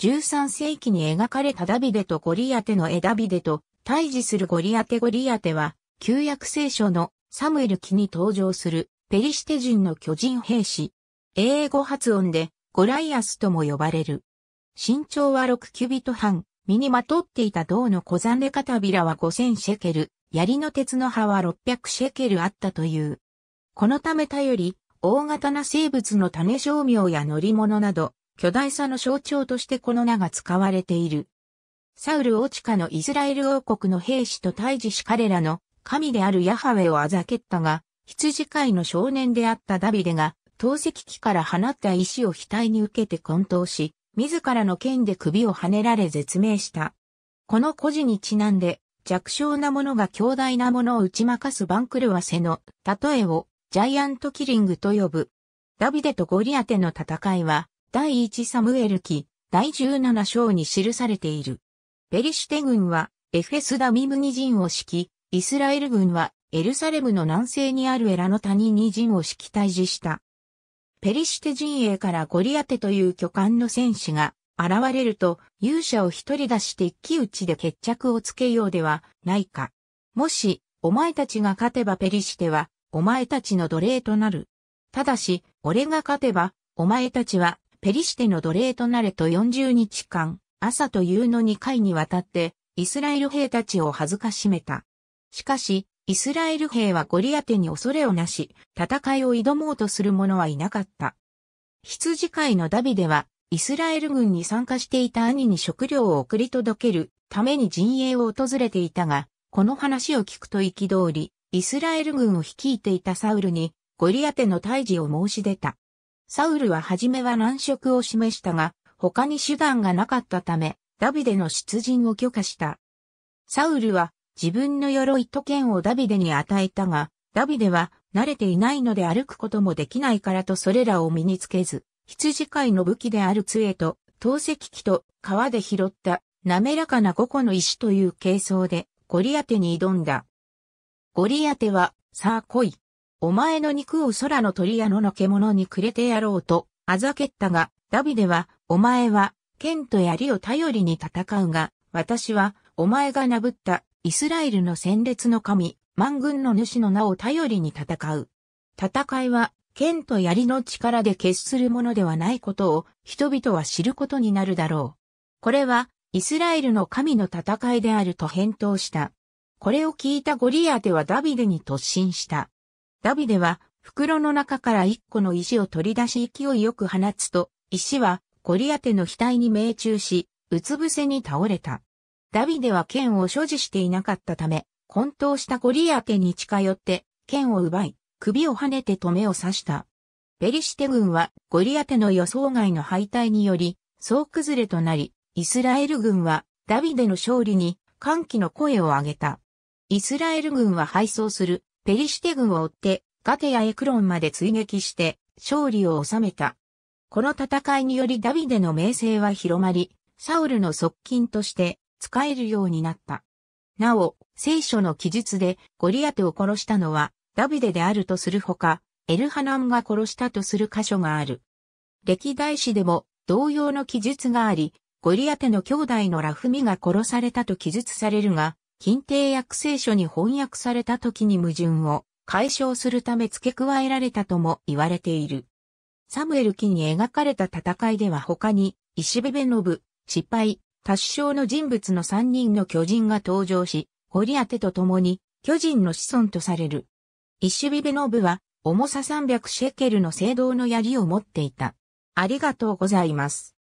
13世紀に描かれたダビデとゴリアテの絵ダビデと対峙するゴリアテゴリアテは、旧約聖書のサムエル記に登場するペリシテ人の巨人兵士。英語発音でゴライアスとも呼ばれる。身長は6キュビット半、身にまとっていた銅の小山レカタビラは5000シェケル、槍の鉄の刃は600シェケルあったという。このため頼り、大型な生物の種商業や乗り物など、巨大さの象徴としてこの名が使われている。サウル・オチカのイスラエル王国の兵士と対峙し彼らの神であるヤハウェをあざけったが、羊飼いの少年であったダビデが、投石機から放った石を額に受けて混沌し、自らの剣で首をはねられ絶命した。この故事にちなんで、弱小な者が強大な者を打ち負かす番狂わせの例えをジャイアントキリングと呼ぶ。ダビデとゴリアテの戦いは、第1サムエル記第17章に記されている。ペリシテ軍はエフェスダミムに陣を敷き、イスラエル軍はエルサレムの南西にあるエラの谷に陣を敷き退治した。ペリシテ陣営からゴリアテという巨漢の戦士が現れると勇者を一人出して一騎打ちで決着をつけようではないか。もし、お前たちが勝てばペリシテは、お前たちの奴隷となる。ただし、俺が勝てば、お前たちはペリシテの奴隷となれと40日間、朝というの2回にわたって、イスラエル兵たちを恥ずかしめた。しかし、イスラエル兵はゴリアテに恐れをなし、戦いを挑もうとする者はいなかった。羊飼いのダビデは、イスラエル軍に参加していた兄に食料を送り届けるために陣営を訪れていたが、この話を聞くと通り、イスラエル軍を率いていたサウルに、ゴリアテの退治を申し出た。サウルは初めは難色を示したが、他に手段がなかったため、ダビデの出陣を許可した。サウルは自分の鎧と剣をダビデに与えたが、ダビデは慣れていないので歩くこともできないからとそれらを身につけず、羊飼いの武器である杖と、透石器と川で拾った滑らかな5個の石という軽装でゴリアテに挑んだ。ゴリアテはさあ来い、お前の肉を空の鳥や野の獣にくれてやろうと、あざけったが、ダビデは、お前は、剣と槍を頼りに戦うが、私は、お前が殴った、イスラエルの戦列の神、万軍の主の名を頼りに戦う。戦いは、剣と槍の力で決するものではないことを、人々は知ることになるだろう。これは、イスラエルの神の戦いであると返答した。これを聞いたゴリアテはダビデに突進した。ダビデは袋の中から一個の石を取り出し勢いよく放つと、石はゴリアテの額に命中し、うつ伏せに倒れた。ダビデは剣を所持していなかったため、混沌したゴリアテに近寄って、剣を奪い、首を跳ねて止めを刺した。ペリシテ軍はゴリアテの予想外の敗退により、総崩れとなり、イスラエル軍はダビデの勝利に歓喜の声を上げた。イスラエル軍は敗走するペリシテ軍を追って、ガテやエクロンまで追撃して、勝利を収めた。この戦いによりダビデの名声は広まり、サウルの側近として使えるようになった。なお、聖書の記述でゴリアテを殺したのはダビデであるとするほか、エルハナンが殺したとする箇所がある。歴代史でも同様の記述があり、ゴリアテの兄弟のラフミが殺されたと記述されるが、近帝訳聖書に翻訳された時に矛盾を解消するため付け加えられたとも言われている。サムエル記に描かれた戦いでは他に、石部信、失敗、多種の人物の三人の巨人が登場し、堀リと共に巨人の子孫とされる。石部信は、重さ300シェケルの聖堂の槍を持っていた。ありがとうございます。